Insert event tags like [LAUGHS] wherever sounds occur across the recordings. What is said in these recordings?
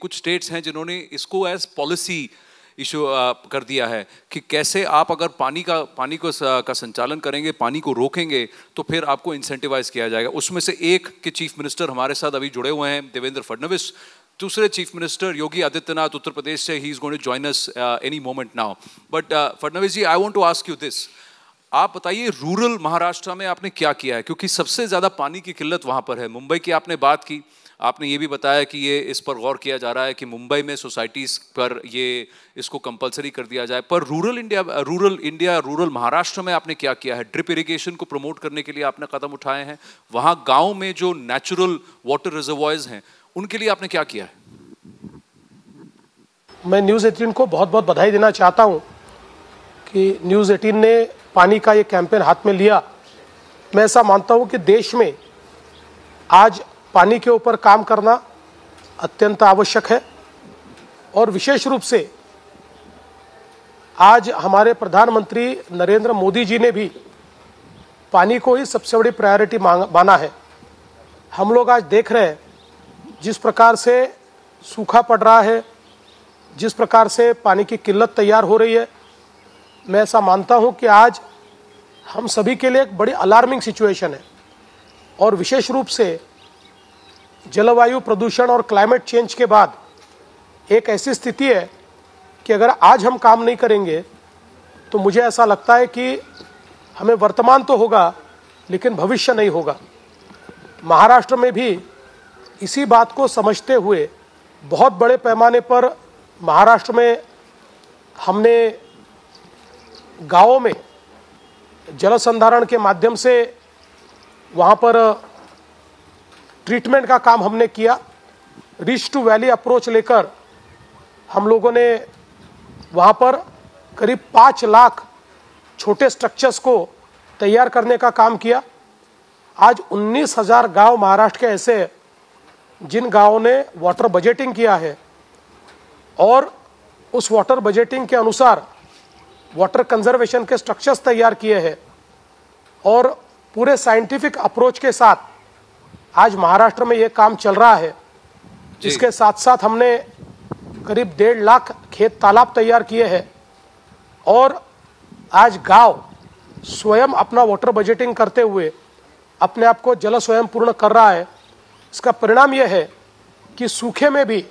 कुछ स्टेट्स हैं जिन्होंने इसको एज पॉलिसी इशू कर दिया है कि कैसे आप अगर पानी का पानी को का संचालन करेंगे पानी को रोकेंगे तो फिर आपको इंसेंटिवाइज किया जाएगा उसमें से एक के चीफ मिनिस्टर हमारे साथ अभी जुड़े हुए हैं देवेंद्र फडणवीस दूसरे चीफ मिनिस्टर योगी आदित्यनाथ उत्तर प्रदेश से he is going to join us any moment now but Fadnavis ji I want to ask you this आप बताइए रूरल महाराष्ट्र में आपने क्या किया है क्योंकि सबसे ज़्यादा पानी की किल्लत वहाँ पर है मुंबई की आपने बात की आपने ये भी बताया कि ये इस पर गौर किया जा रहा है कि मुंबई में सोसाइटीज़ पर ये इसको कंपलसरी कर दिया जाए पर rural India rural India rural Maharashtra में आपने क्या किया है ड्रिप इरीगेशन को प्रमोट करने के लिए आपने कदम उठाए हैं वहाँ गाँव में जो नेचुरल वाटर रिजर्वॉयज हैं उनके लिए आपने क्या किया है मैं न्यूज़ एटीन को बहुत बहुत बधाई देना चाहता हूँ कि न्यूज़ एटीन ने पानी का ये कैंपेन हाथ में लिया मैं ऐसा मानता हूँ कि देश में आज पानी के ऊपर काम करना अत्यंत आवश्यक है और विशेष रूप से आज हमारे प्रधानमंत्री नरेंद्र मोदी जी ने भी पानी को ही सबसे बड़ी प्रायोरिटी माना है हम लोग आज देख रहे हैं जिस प्रकार से सूखा पड़ रहा है जिस प्रकार से पानी की किल्लत तैयार हो रही है मैं ऐसा मानता हूं कि आज हम सभी के लिए एक बड़ी अलार्मिंग सिचुएशन है और विशेष रूप से जलवायु प्रदूषण और क्लाइमेट चेंज के बाद एक ऐसी स्थिति है कि अगर आज हम काम नहीं करेंगे तो मुझे ऐसा लगता है कि हमें वर्तमान तो होगा लेकिन भविष्य नहीं होगा महाराष्ट्र में भी इसी बात को समझते हुए बहुत बड़े पैमाने पर महाराष्ट्र में हमने गाँव में जल संधारण के माध्यम से वहाँ पर ट्रीटमेंट का काम हमने किया रिच टू वैली अप्रोच लेकर हम लोगों ने वहाँ पर करीब पाँच लाख छोटे स्ट्रक्चर्स को तैयार करने का काम किया आज उन्नीस हज़ार गाँव महाराष्ट्र के ऐसे जिन गाँवों ने वाटर बजटिंग किया है और उस वाटर बजटिंग के अनुसार वाटर कंजर्वेशन के स्ट्रक्चर्स तैयार किए हैं और पूरे साइंटिफिक अप्रोच के साथ आज महाराष्ट्र में ये काम चल रहा है जिसके साथ साथ हमने करीब डेढ़ लाख खेत तालाब तैयार किए हैं और आज गांव स्वयं अपना वाटर बजटिंग करते हुए अपने आप को जल स्वयं पूर्ण कर रहा है इसका परिणाम यह है कि सूखे में भी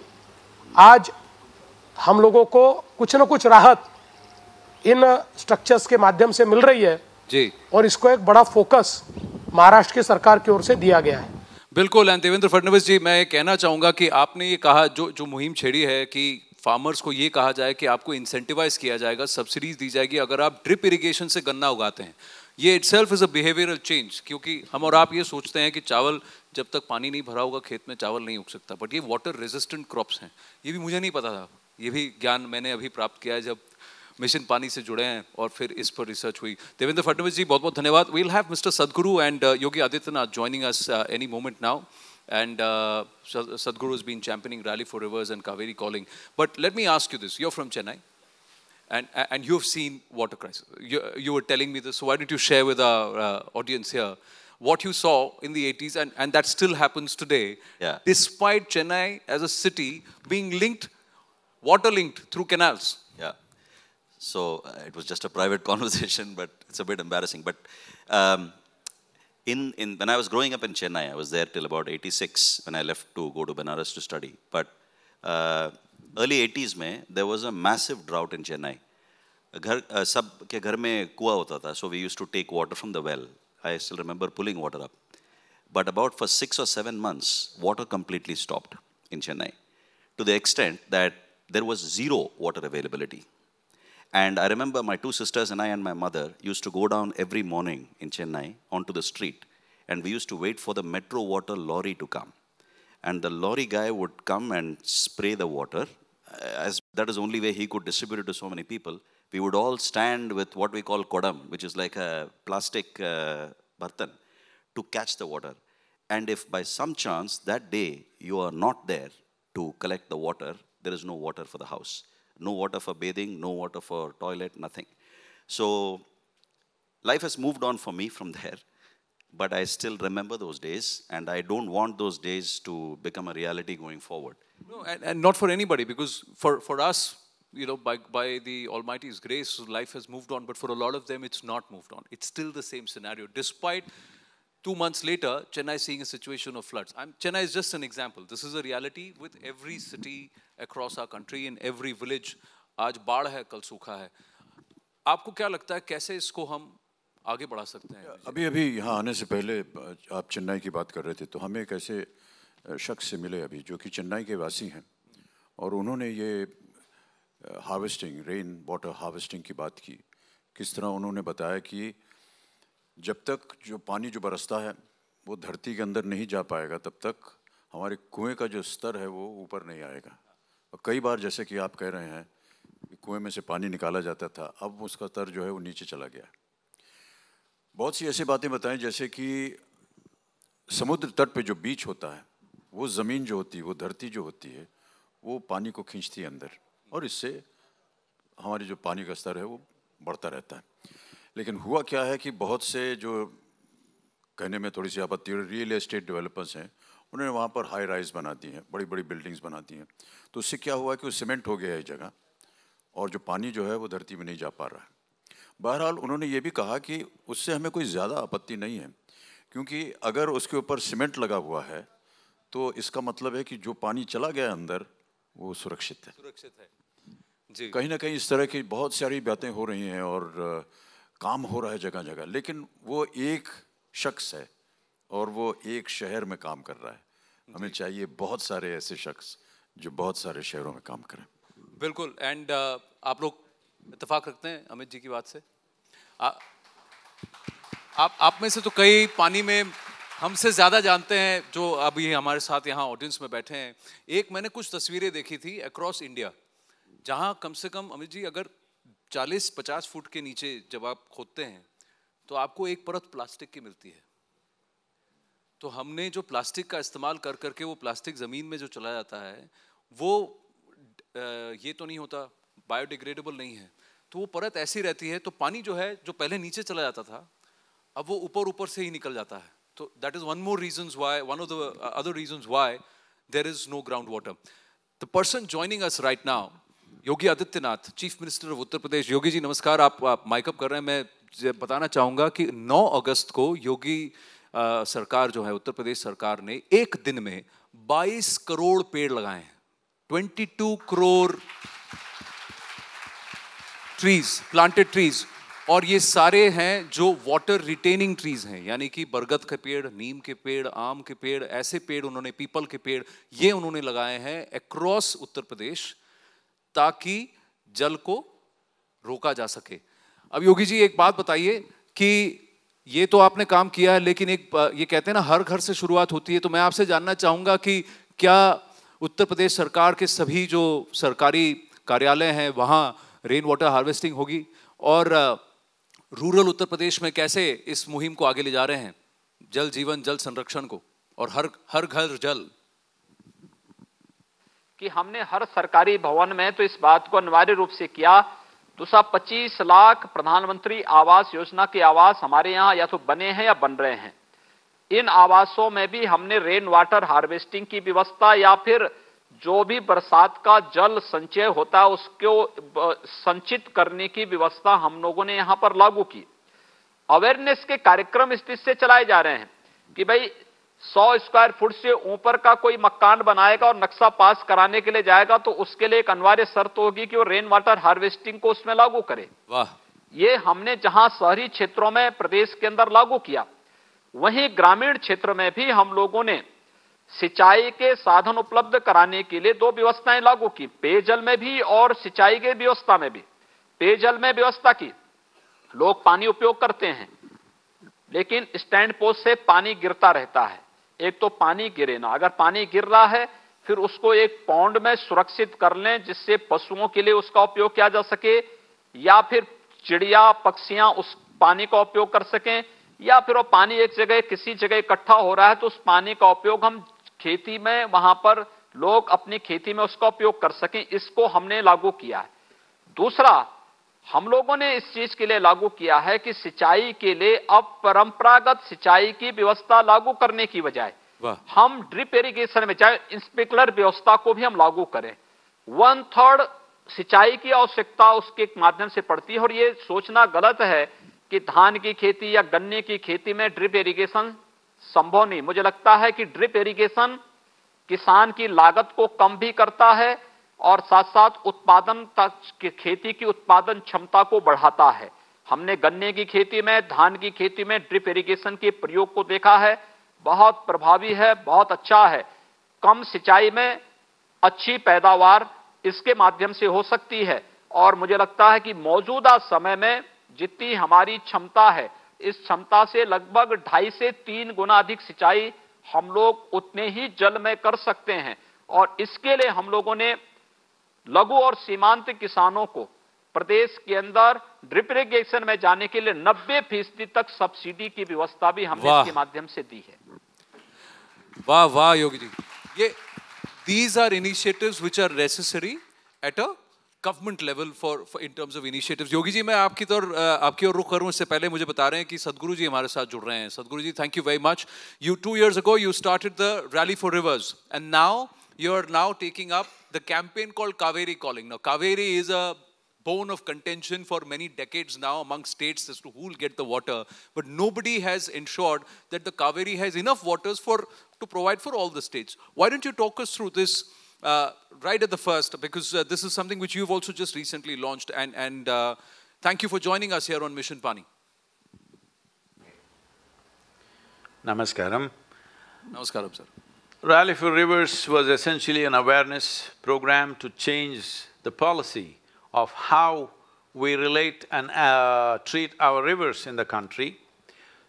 आज हम लोगों को कुछ न कुछ राहत इन स्ट्रक्चर्स के माध्यम से मिल रही है जी और इसको एक बड़ा फोकस महाराष्ट्र की सरकार की ओर से दिया गया है बिल्कुल एंड देवेंद्र फडणवीस जी मैं कहना चाहूँगा कि आपने ये कहा जो जो मुहिम छेड़ी है कि फार्मर्स को ये कहा जाए कि आपको इंसेंटिवाइज किया जाएगा सब्सिडीज दी जाएगी अगर आप ड्रिप इरिगेशन से गन्ना उगाते हैं ये itself is a behavioural change क्योंकि हम और आप ये सोचते हैं कि चावल जब तक पानी नहीं भरा होगा खेत में चावल नहीं उग सकता बट ये वाटर रेजिस्टेंट क्रॉप्स हैं ये भी मुझे नहीं पता था ये भी ज्ञान मैंने अभी प्राप्त किया है जब मिशन पानी से जुड़े हैं और फिर इस पर रिसर्च हुई देवेंद्र फडणवीस जी बहुत बहुत धन्यवाद we'll have mister Sadhguru and Yogi Adityanath joining us any moment now and uh, uh, uh Sadhguru has been championing Rally for Rivers and Kaveri calling. But let me ask you this. You're from Chennai and, and you've seen water crisis. You, were telling me this, so why don't you share with our uh, audience here what you saw in the 80s and, and that still happens today, despite Chennai as a city being linked, water linked through canals. So uh, it was just a private [LAUGHS] conversation, but it's a bit embarrassing. But um, in, in, when I was growing up in Chennai, I was there till about 86 when I left to go to Benares to study. But uh, early 80s में there was a massive drought in Chennai. घर सब के घर में कुआ होता था so we used to take water from the well. I still remember pulling water up. But about for six or seven months, water completely stopped in Chennai to the extent that there was zero water availability. And I remember my two sisters and I and my mother used to go down every morning in Chennai onto the street. And we used to wait for the metro water lorry to come. And the lorry guy would come and spray the water. As that is the only way he could distribute it to so many people. We would all stand with what we call kodam, which is like a plastic uh, bartan, to catch the water. And if by some chance that day you are not there to collect the water, there is no water for the house. No water for bathing, no water for toilet, nothing. So life has moved on for me from there, but I still remember those days, and I don't want those days to become a reality going forward. No, and, and not for anybody, because for, for us, you know, by, by the Almighty's grace, life has moved on, but for a lot of them, it's not moved on. It's still the same scenario, despite two months later, Chennai is seeing a situation of floods. I'm, Chennai is just an example. This is a reality with every city across our country, in every village. आज बाढ़ है कल सूखा है आपको क्या लगता है कैसे इसको हम आगे बढ़ा सकते हैं अभी अभी यहाँ आने से पहले आप चेन्नई की बात कर रहे थे तो हमें एक ऐसे शख्स से मिले अभी जो कि चेन्नई के वासी हैं और उन्होंने ये हार्वेस्टिंग रेन वाटर हार्वेस्टिंग की बात की किस तरह उन्होंने बताया कि जब तक जो पानी जो बरसता है वो धरती के अंदर नहीं जा पाएगा तब तक हमारे कुएं का जो स्तर है वो ऊपर नहीं आएगा और कई बार जैसे कि आप कह रहे हैं कि कुएं में से पानी निकाला जाता था अब उसका स्तर जो है वो नीचे चला गया बहुत सी ऐसी बातें बताएं जैसे कि समुद्र तट पे जो बीच होता है वो ज़मीन जो होती है वो धरती जो होती है वो पानी को खींचती है अंदर और इससे हमारे जो पानी का स्तर है वो बढ़ता रहता है लेकिन हुआ क्या है कि बहुत से जो कहने में थोड़ी सी आपत्ति रियल एस्टेट डेवलपर्स हैं उन्होंने वहाँ पर हाई राइज बना दी हैं बड़ी बड़ी बिल्डिंग्स बना दी हैं तो उससे क्या हुआ कि वो सीमेंट हो गया है जगह और जो पानी जो है वो धरती में नहीं जा पा रहा है बहरहाल उन्होंने ये भी कहा कि उससे हमें कोई ज़्यादा आपत्ति नहीं है क्योंकि अगर उसके ऊपर सीमेंट लगा हुआ है तो इसका मतलब है कि जो पानी चला गया अंदर वो सुरक्षित है सुरक्षित है जी कहीं ना कहीं इस तरह की बहुत सारी बातें हो रही हैं और काम हो रहा है जगह जगह लेकिन वो एक शख्स है और वो एक शहर में काम कर रहा है हमें चाहिए बहुत सारे ऐसे शख्स जो बहुत सारे शहरों में काम करें बिल्कुल एंड uh, आप लोग इतफाक रखते हैं अमित जी की बात से आ, आप आप में से तो कई पानी में हमसे ज़्यादा जानते हैं जो अभी हमारे साथ यहाँ ऑडियंस में बैठे हैं एक मैंने कुछ तस्वीरें देखी थी अक्रॉस इंडिया जहाँ कम से कम अमित जी अगर चालीस पचास फुट के नीचे जब आप खोदते हैं तो आपको एक परत प्लास्टिक की मिलती है तो हमने जो प्लास्टिक का इस्तेमाल कर करके वो प्लास्टिक ज़मीन में जो चला जाता है वो ये तो नहीं होता बायोडिग्रेडेबल नहीं है तो वो परत ऐसी रहती है तो पानी जो है जो पहले नीचे चला जाता था अब वो ऊपर ऊपर से ही निकल जाता है तो that is one more reasons why one of the other reasons why there is no ground water the person joining us right now Yogi Adityanath chief minister of Uttar Pradesh Yogi ji नमस्कार आप, आप माइकअप कर रहे हैं मैं बताना चाहूँगा कि 9 अगस्त को योगी आ, सरकार जो है उत्तर प्रदेश सरकार ने एक दिन में 22 करोड़ पेड़ लगाए हैं 22 करोड़ ट्रीज प्लांटेड ट्रीज और ये सारे हैं जो वाटर रिटेनिंग ट्रीज हैं यानी कि बरगद के पेड़ नीम के पेड़ आम के पेड़ ऐसे पेड़ उन्होंने पीपल के पेड़ ये उन्होंने लगाए हैं अक्रॉस उत्तर प्रदेश ताकि जल को रोका जा सके अब योगी जी एक बात बताइए कि ये तो आपने काम किया है लेकिन एक ये कहते हैं ना हर घर से शुरुआत होती है तो मैं आपसे जानना चाहूँगा कि क्या उत्तर प्रदेश सरकार के सभी जो सरकारी कार्यालय हैं वहाँ रेन वाटर हार्वेस्टिंग होगी और रूरल उत्तर प्रदेश में कैसे इस मुहिम को आगे ले जा रहे हैं जल जीवन जल संरक्षण को और हर हर घर जल कि हमने हर सरकारी भवन में तो इस बात को अनिवार्य रूप से किया दूसरा तो पच्चीस लाख प्रधानमंत्री आवास योजना के आवास हमारे यहाँ या तो बने हैं या बन रहे हैं इन आवासों में भी हमने रेन वाटर हार्वेस्टिंग की व्यवस्था या फिर जो भी बरसात का जल संचय होता है उसको संचित करने की व्यवस्था हम लोगों ने यहाँ पर लागू की अवेयरनेस के कार्यक्रम इस चीज से चलाए जा रहे हैं कि भाई सौ स्क्वायर फुट से ऊपर का कोई मकान बनाएगा और नक्शा पास कराने के लिए जाएगा तो उसके लिए एक अनिवार्य शर्त होगी कि वो रेन वाटर हार्वेस्टिंग को उसमें लागू करे वाह ये हमने जहां शहरी क्षेत्रों में प्रदेश के अंदर लागू किया वहीं ग्रामीण क्षेत्र में भी हम लोगों ने सिंचाई के साधन उपलब्ध कराने के लिए दो व्यवस्थाएं लागू की पेयजल में भी और सिंचाई के व्यवस्था में भी पेयजल में व्यवस्था की लोग पानी उपयोग करते हैं लेकिन स्टैंड पोस्ट से पानी गिरता रहता है एक तो पानी गिरे ना अगर पानी गिर रहा है फिर उसको एक पौंड में सुरक्षित कर लें जिससे पशुओं के लिए उसका उपयोग किया जा सके या फिर चिड़िया पक्षियां उस पानी का उपयोग कर सकें या फिर वो पानी एक जगह किसी जगह इकट्ठा हो रहा है तो उस पानी का उपयोग हम खेती में वहां पर लोग अपनी खेती में उसका उपयोग कर सकें इसको हमने लागू किया है दूसरा हम लोगों ने इस चीज के लिए लागू किया है कि सिंचाई के लिए अब परंपरागत सिंचाई की व्यवस्था लागू करने की बजाय हम ड्रिप इरिगेशन में चाहे स्प्रिकलर व्यवस्था को भी हम लागू करें वन थर्ड सिंचाई की आवश्यकता उसके माध्यम से पड़ती है और ये सोचना गलत है कि धान की खेती या गन्ने की खेती में ड्रिप इरिगेशन संभव नहीं मुझे लगता है कि ड्रिप इरिगेशन किसान की लागत को कम भी करता है और साथ साथ उत्पादन तक खेती की उत्पादन क्षमता को बढ़ाता है हमने गन्ने की खेती में धान की खेती में ड्रिप इरिगेशन के प्रयोग को देखा है बहुत प्रभावी है बहुत अच्छा है कम सिंचाई में अच्छी पैदावार इसके माध्यम से हो सकती है और मुझे लगता है कि मौजूदा समय में जितनी हमारी क्षमता है इस क्षमता से लगभग ढाई से तीन गुना अधिक सिंचाई हम लोग उतने ही जल में कर सकते हैं और इसके लिए हम लोगों ने लघु और सीमांत किसानों को प्रदेश के अंदर ड्रिप इरिगेशन में जाने के लिए 90 फीसदी तक सब्सिडी की व्यवस्था भी हमने इसके माध्यम से दी है वाह वाह योगी जी ये these are initiatives which are necessary at a government level for in terms of initiatives Yogi ji मैं आपकी तौर तो आपकी ओर रुख करूं इससे पहले मुझे बता रहे हैं कि सदगुरु जी हमारे साथ जुड़ रहे हैं Sadhguru ji thank you very much you two years ago you started the rally for rivers and now you are now taking up the campaign called Kaveri Calling. Now, Kaveri is a bone of contention for many decades now among states as to who will get the water. But nobody has ensured that the Kaveri has enough waters for, to provide for all the states. Why don't you talk us through this uh, right at the first? Because uh, this is something which you've also just recently launched. And, and uh, thank you for joining us here on Mission Pani. Namaskaram. Namaskaram, sir. Rally for Rivers was essentially an awareness program to change the policy of how we relate and uh, treat our rivers in the country.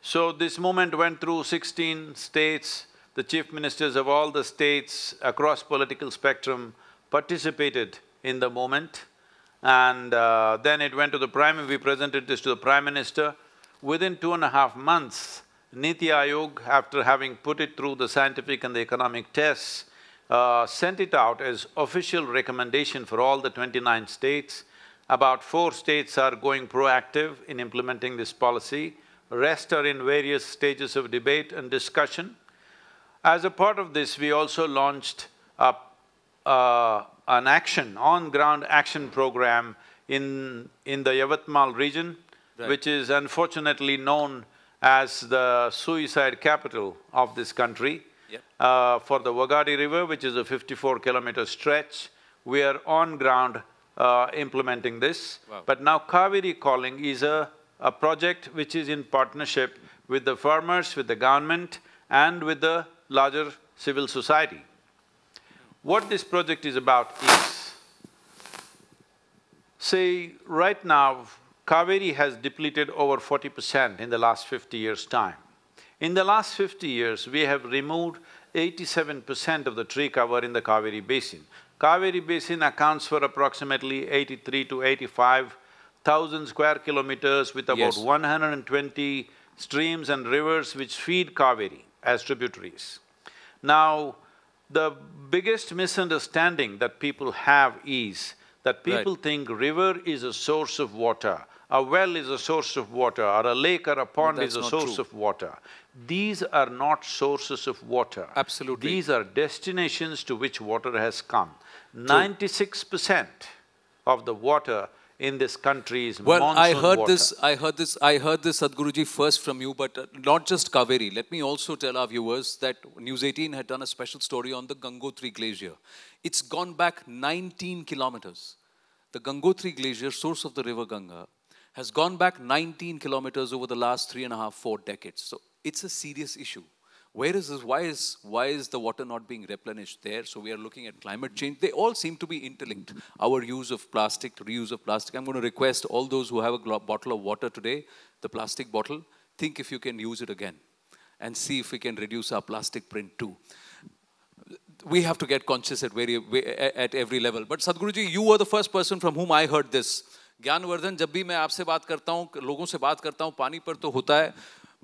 So this movement went through sixteen states, the chief ministers of all the states across political spectrum participated in the movement. And uh, then it went to the prime, we presented this to the prime minister. Within two and a half months, Niti Aayog, after having put it through the scientific and the economic tests, uh, sent it out as official recommendation for all the twenty-nine states. About four states are going proactive in implementing this policy, rest are in various stages of debate and discussion. As a part of this, we also launched a, uh, an action, on-ground action program in, in the Yavatmal region, right. which is unfortunately known as the suicide capital of this country. Yep. Uh, for the Wagadi River, which is a 54 kilometer stretch, we are on ground uh, implementing this. Wow. But now Kaveri Calling is a, a project which is in partnership with the farmers, with the government and with the larger civil society. What this project is about is, see, right now, Kaveri has depleted over forty percent in the last fifty years' time. In the last fifty years, we have removed eighty-seven percent of the tree cover in the Kaveri basin. Kaveri basin accounts for approximately eighty-three to eighty-five thousand square kilometers with about yes. one hundred and twenty streams and rivers which feed Kaveri as tributaries. Now, the biggest misunderstanding that people have is that people right. think river is a source of water. A well is a source of water, or a lake or a pond is a source true. of water. These are not sources of water. Absolutely. These are destinations to which water has come. Ninety-six percent of the water in this country is well, I heard water. this. I heard this. I heard this, Sadhguruji, first from you, but uh, not just Kaveri. Let me also tell our viewers that News 18 had done a special story on the Gangotri Glacier. It's gone back 19 kilometers. The Gangotri Glacier, source of the river Ganga, has gone back 19 kilometers over the last three and a half, four decades. So it's a serious issue. Where is this? Why is, why is the water not being replenished there? So we are looking at climate change. They all seem to be interlinked. Our use of plastic, reuse of plastic. I'm going to request all those who have a bottle of water today, the plastic bottle, think if you can use it again and see if we can reduce our plastic print too we have to get conscious at, very, at every level. But Sadhguruji, you were the first person from whom I heard this. ज्ञानवर्धन जब भी मैं आपसे बात करता हूँ लोगों से बात करता हूँ पानी पर तो होता है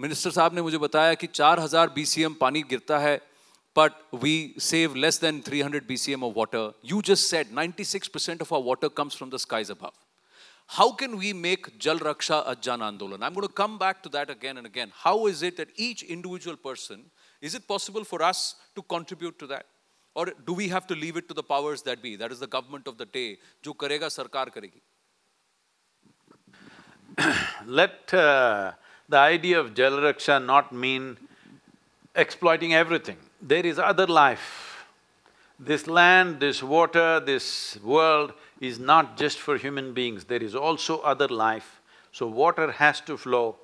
मिनिस्टर साहब ने मुझे बताया कि चार हजार पानी गिरता है but we save less than three hundred B C M of water you just said ninety six percent of our water comes from the skies अभाव हाउ कैन वी मेक जल रक्षा अज्जान आंदोलन I could come back to that again and again how is it that each individual person is it possible for us to contribute to that or do we have to leave it to the powers that be that is the government of the day जो करेगा सरकार करेगी [CLEARS THROAT] let uh, the idea of jal raksha not mean exploiting everything. There is other life. This land, this water, this world is not just for human beings, there is also other life. So water has to flow.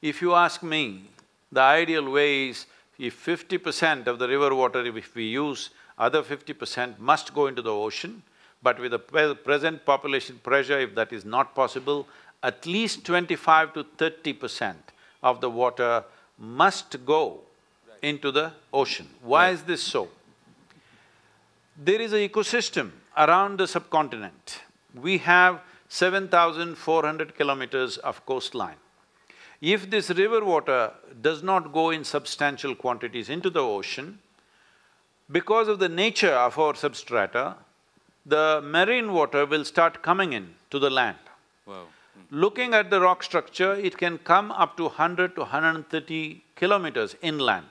If you ask me, the ideal way is if fifty percent of the river water if we use, other fifty percent must go into the ocean, but with the present population pressure, if that is not possible, at least twenty-five to thirty percent of the water must go into the ocean. Why is this so? There is an ecosystem around the subcontinent. We have 7,400 kilometers of coastline. If this river water does not go in substantial quantities into the ocean, because of the nature of our substrata, the marine water will start coming in to the land. Wow. Looking at the rock structure, it can come up to 100 to 130 kilometers inland.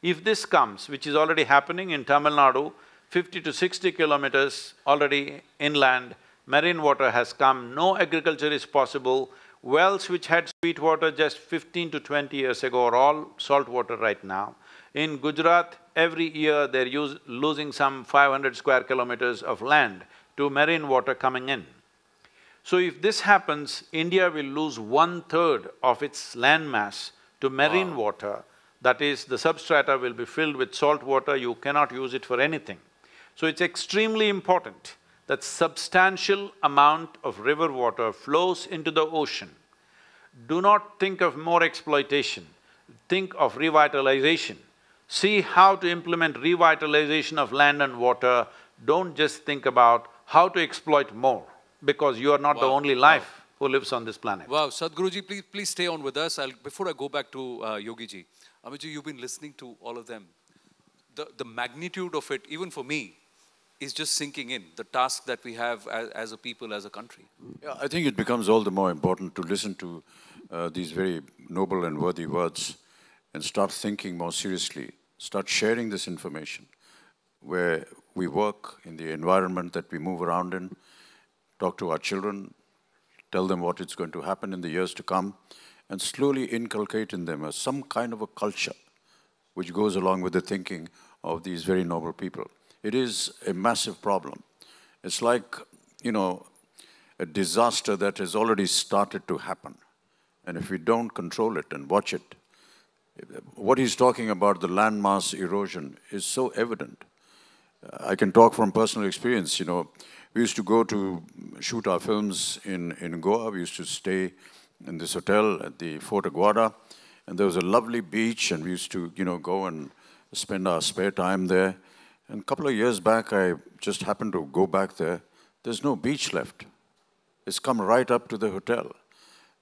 If this comes, which is already happening in Tamil Nadu, 50 to 60 kilometers already inland, marine water has come, no agriculture is possible. Wells which had sweet water just fifteen to twenty years ago are all salt water right now. In Gujarat, every year they're losing some 500 square kilometers of land to marine water coming in. So if this happens, India will lose one-third of its land mass to marine wow. water, that is, the substrata will be filled with salt water, you cannot use it for anything. So it's extremely important that substantial amount of river water flows into the ocean. Do not think of more exploitation, think of revitalization. See how to implement revitalization of land and water, don't just think about how to exploit more because you are not wow. the only life wow. who lives on this planet. Wow, Sadhguruji, please, please stay on with us. I'll, before I go back to uh, Yogiji, Amiji, you've been listening to all of them. The, the magnitude of it, even for me, is just sinking in, the task that we have as, as a people, as a country. Yeah, I think it becomes all the more important to listen to uh, these very noble and worthy words and start thinking more seriously, start sharing this information where we work, in the environment that we move around in, talk to our children, tell them what is going to happen in the years to come, and slowly inculcate in them some kind of a culture which goes along with the thinking of these very noble people. It is a massive problem. It's like, you know, a disaster that has already started to happen. And if we don't control it and watch it, what he's talking about, the landmass erosion, is so evident. I can talk from personal experience, you know, we used to go to shoot our films in, in Goa. We used to stay in this hotel at the Fort Aguada. And there was a lovely beach, and we used to, you know, go and spend our spare time there. And a couple of years back, I just happened to go back there. There's no beach left. It's come right up to the hotel.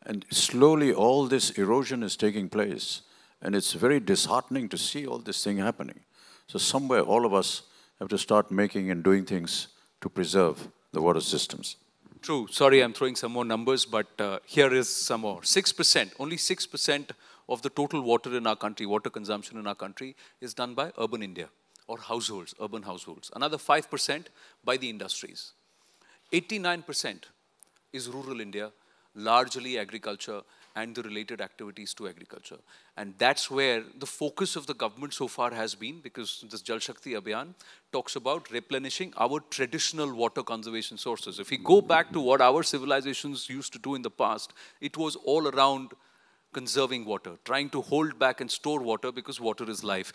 And slowly, all this erosion is taking place. And it's very disheartening to see all this thing happening. So, somewhere, all of us have to start making and doing things to preserve the water systems. True. Sorry, I'm throwing some more numbers, but uh, here is some more. 6%, only 6% of the total water in our country, water consumption in our country, is done by urban India or households, urban households. Another 5% by the industries. 89% is rural India, largely agriculture and the related activities to agriculture. And that's where the focus of the government so far has been because this Jal Shakti Abhiyan talks about replenishing our traditional water conservation sources. If we go back to what our civilizations used to do in the past, it was all around conserving water, trying to hold back and store water because water is life.